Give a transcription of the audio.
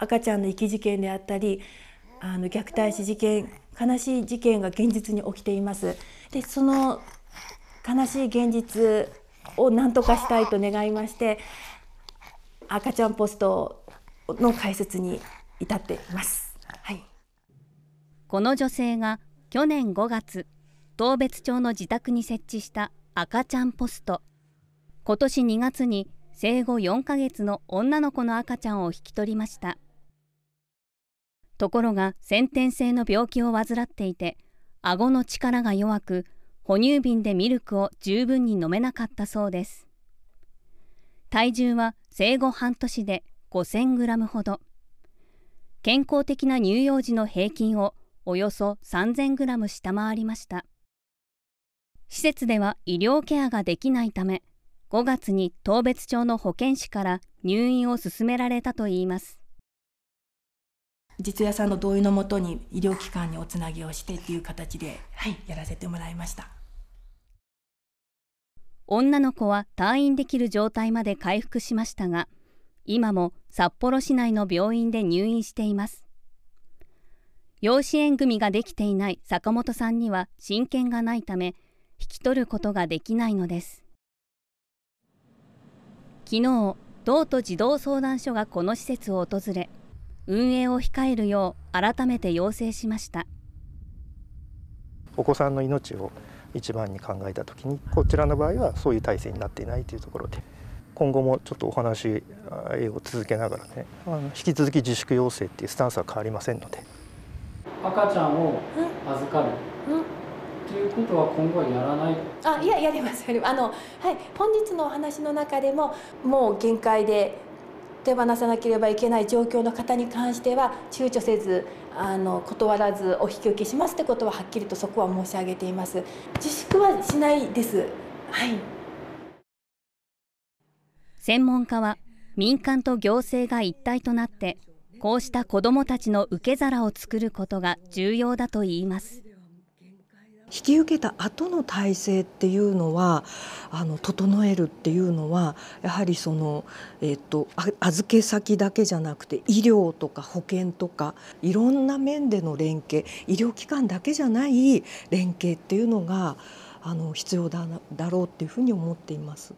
赤ちゃんの遺棄事件であったりあの虐待死事件悲しい事件が現実に起きています。でその悲しい現実を何とかしたいと願いまして赤ちゃんポストの開設に至っています、はい、この女性が去年5月当別町の自宅に設置した赤ちゃんポスト今年2月に生後4ヶ月の女の子の赤ちゃんを引き取りました。ところが先天性の病気を患っていて顎の力が弱く哺乳瓶でミルクを十分に飲めなかったそうです体重は生後半年で5 0 0 0グラムほど健康的な乳幼児の平均をおよそ3 0 0 0グラム下回りました施設では医療ケアができないため5月に当別町の保健師から入院を勧められたといいます実屋さんの同意のもとに医療機関におつなぎをしてっていう形でやらせてもらいました、はい、女の子は退院できる状態まで回復しましたが今も札幌市内の病院で入院しています養子縁組ができていない坂本さんには親権がないため引き取ることができないのです昨日道と児童相談所がこの施設を訪れ運営を控えるよう改めて要請しましたお子さんの命を一番に考えたときにこちらの場合はそういう体制になっていないというところで今後もちょっとお話を続けながらねあの引き続き自粛要請っていうスタンスは変わりませんので赤ちゃんを預かるっていうことは今後はやらないあいややりますあの、はい、本日のお話の中でももう限界で手放さなければいけない状況の方に関しては躊躇せずあの断らずお引き受けしますってことははっきりとそこは申し上げています自粛はしないですはい専門家は民間と行政が一体となってこうした子どもたちの受け皿を作ることが重要だと言います引き受けた後の体制っていうのはあの整えるっていうのはやはりその、えーと、預け先だけじゃなくて医療とか保険とかいろんな面での連携医療機関だけじゃない連携っていうのがあの必要だだろうっていうふうに思っています。